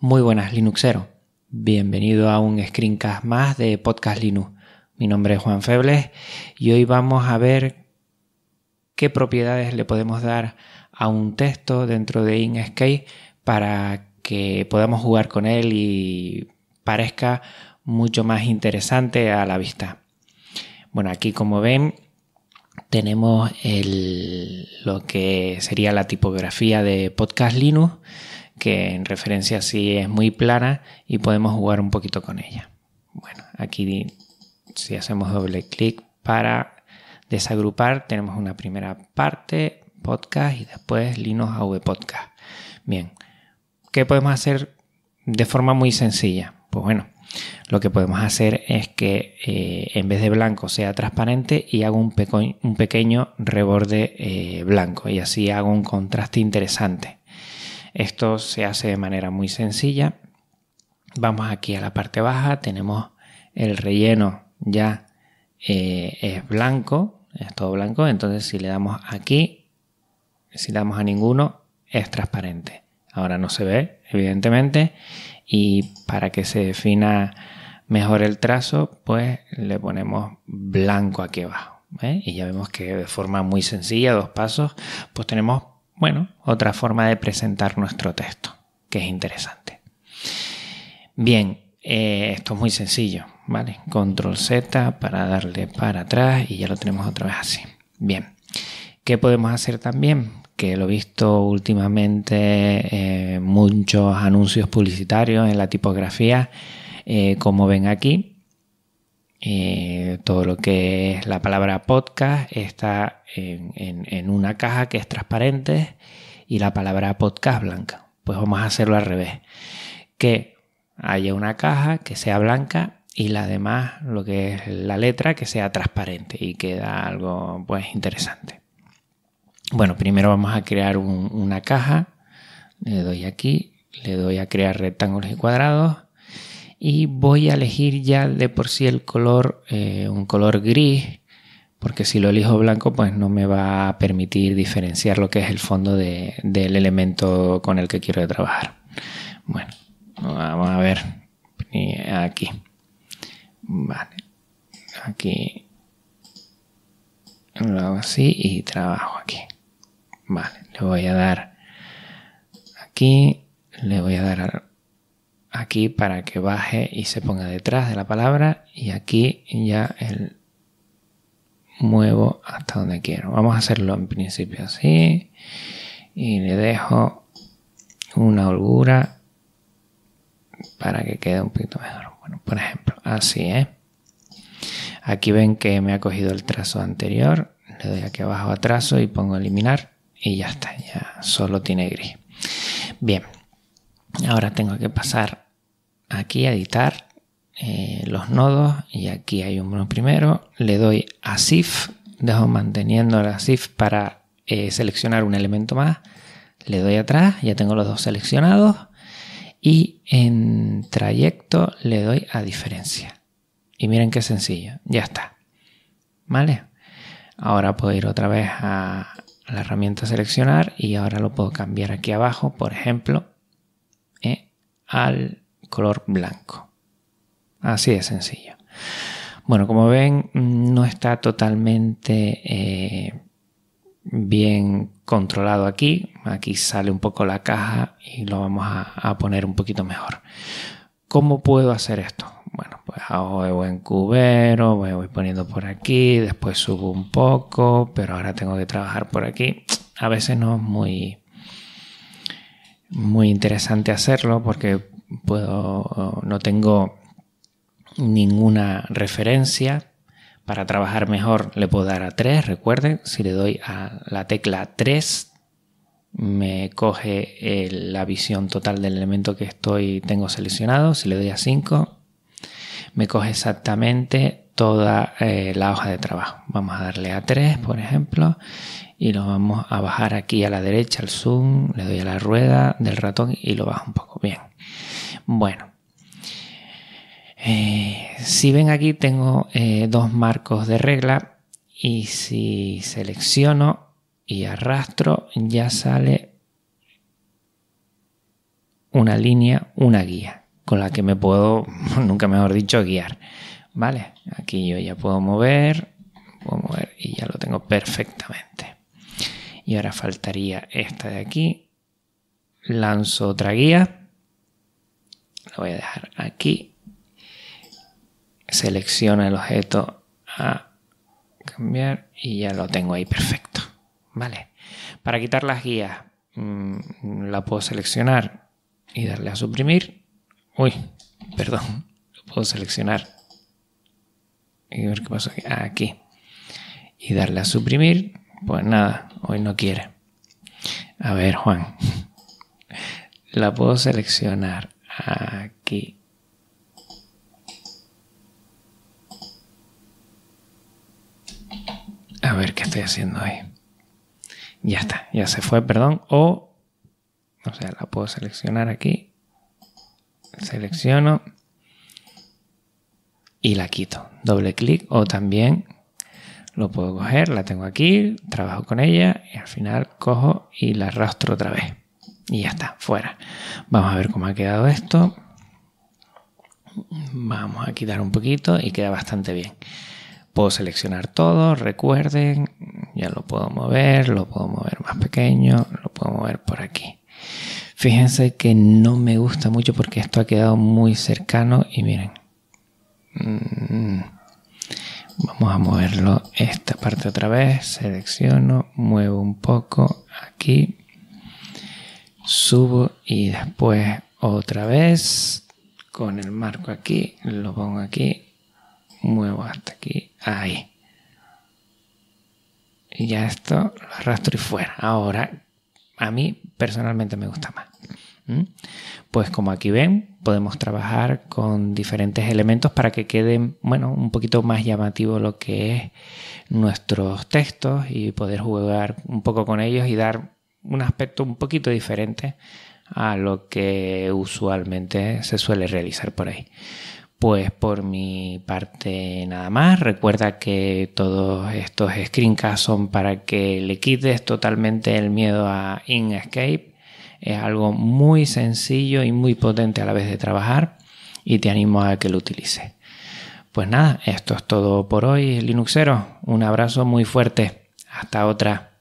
Muy buenas Linuxero, bienvenido a un screencast más de Podcast Linux. Mi nombre es Juan Febles y hoy vamos a ver qué propiedades le podemos dar a un texto dentro de Inkscape para que podamos jugar con él y parezca mucho más interesante a la vista. Bueno, aquí como ven tenemos lo que sería la tipografía de Podcast Linux que en referencia sí es muy plana y podemos jugar un poquito con ella. Bueno, aquí si hacemos doble clic para desagrupar, tenemos una primera parte, podcast, y después Linux AV Podcast. Bien, ¿qué podemos hacer de forma muy sencilla? Pues bueno, lo que podemos hacer es que eh, en vez de blanco sea transparente y hago un, un pequeño reborde eh, blanco y así hago un contraste interesante. Esto se hace de manera muy sencilla. Vamos aquí a la parte baja, tenemos el relleno ya eh, es blanco, es todo blanco, entonces si le damos aquí, si le damos a ninguno, es transparente. Ahora no se ve, evidentemente, y para que se defina mejor el trazo, pues le ponemos blanco aquí abajo. ¿eh? Y ya vemos que de forma muy sencilla, dos pasos, pues tenemos bueno, otra forma de presentar nuestro texto, que es interesante. Bien, eh, esto es muy sencillo, ¿vale? Control Z para darle para atrás y ya lo tenemos otra vez así. Bien, ¿qué podemos hacer también? Que lo he visto últimamente eh, muchos anuncios publicitarios en la tipografía, eh, como ven aquí, eh, todo lo que es la palabra podcast está en, una caja que es transparente y la palabra podcast blanca. Pues vamos a hacerlo al revés. Que haya una caja que sea blanca y la demás, lo que es la letra, que sea transparente y queda algo pues interesante. Bueno, primero vamos a crear una caja. Le doy aquí, le doy a crear rectángulos y cuadrados y voy a elegir ya de por sí el color, eh, un color gris, porque si lo elijo blanco pues no me va a permitir diferenciar lo que es el fondo del elemento con el que quiero trabajar. Bueno, vamos a ver aquí. Vale, aquí lo hago así y trabajo aquí. Vale, le voy a dar aquí, le voy a dar aquí para que baje y se ponga detrás de la palabra y aquí ya el muevo hasta donde quiero. Vamos a hacerlo en principio así y le dejo una holgura para que quede un poquito mejor. Bueno, por ejemplo, así, es. ¿eh? Aquí ven que me ha cogido el trazo anterior, le doy aquí abajo a trazo y pongo eliminar y ya está, ya solo tiene gris. Bien, ahora tengo que pasar aquí editar eh, los nodos y aquí hay uno primero, le doy a shift dejo manteniendo la shift para eh, seleccionar un elemento más, le doy atrás, ya tengo los dos seleccionados y en trayecto le doy a diferencia. Y miren qué sencillo, ya está. ¿Vale? Ahora puedo ir otra vez a la herramienta seleccionar y ahora lo puedo cambiar aquí abajo, por ejemplo, eh, al color blanco. Así de sencillo. Bueno, como ven, no está totalmente eh, bien controlado aquí. Aquí sale un poco la caja y lo vamos a, poner un poquito mejor. ¿Cómo puedo hacer esto? Bueno, pues hago buen cubero, me voy poniendo por aquí, después subo un poco, pero ahora tengo que trabajar por aquí. A veces no es muy, muy interesante hacerlo porque no tengo ninguna referencia. Para trabajar mejor le puedo dar a 3, recuerden, si le doy a la tecla 3 me coge eh, la visión total del elemento que estoy tengo seleccionado, si le doy a 5 me coge exactamente toda eh, la hoja de trabajo. Vamos a darle a 3, por ejemplo, y lo vamos a bajar aquí a la derecha, al zoom, le doy a la rueda del ratón y lo bajo un poco. Bien. Bueno, eh, si ven aquí tengo eh, dos marcos de regla y si selecciono y arrastro ya sale una línea, una guía con la que me puedo, nunca mejor dicho, guiar. ¿Vale? Aquí yo ya puedo mover, puedo mover y ya lo tengo perfectamente. Y ahora faltaría esta de aquí. Lanzo otra guía voy a dejar aquí. Selecciona el objeto a cambiar y ya lo tengo ahí perfecto. Vale. Para quitar las guías, mm, la puedo seleccionar y darle a suprimir. Uy, perdón. Lo puedo seleccionar. Y ver qué pasa ah, aquí. Y darle a suprimir. Pues nada, hoy no quiere. A ver, Juan. La puedo seleccionar aquí. A ver qué estoy haciendo ahí. Ya está, ya se fue, perdón. O, o sea, la puedo seleccionar aquí. Selecciono y la quito. Doble clic o también lo puedo coger, la tengo aquí, trabajo con ella y al final cojo y la arrastro otra vez. Y ya está, fuera. Vamos a ver cómo ha quedado esto. Vamos a quitar un poquito y queda bastante bien. Puedo seleccionar todo, recuerden, ya lo puedo mover, lo puedo mover más pequeño, lo puedo mover por aquí. Fíjense que no me gusta mucho porque esto ha quedado muy cercano y miren. Mm. Vamos a moverlo esta parte otra vez, selecciono, muevo un poco aquí subo y después otra vez con el marco aquí, lo pongo aquí, muevo hasta aquí, ahí. Y ya esto lo arrastro y fuera. Ahora, a mí personalmente me gusta más. Pues como aquí ven, podemos trabajar con diferentes elementos para que queden, bueno, un poquito más llamativo lo que es nuestros textos y poder jugar un poco con ellos y dar un aspecto un poquito diferente a lo que usualmente se suele realizar por ahí. Pues por mi parte nada más. Recuerda que todos estos screencasts son para que le quites totalmente el miedo a InScape. Es algo muy sencillo y muy potente a la vez de trabajar y te animo a que lo utilices. Pues nada, esto es todo por hoy, Linuxero. Un abrazo muy fuerte. Hasta otra.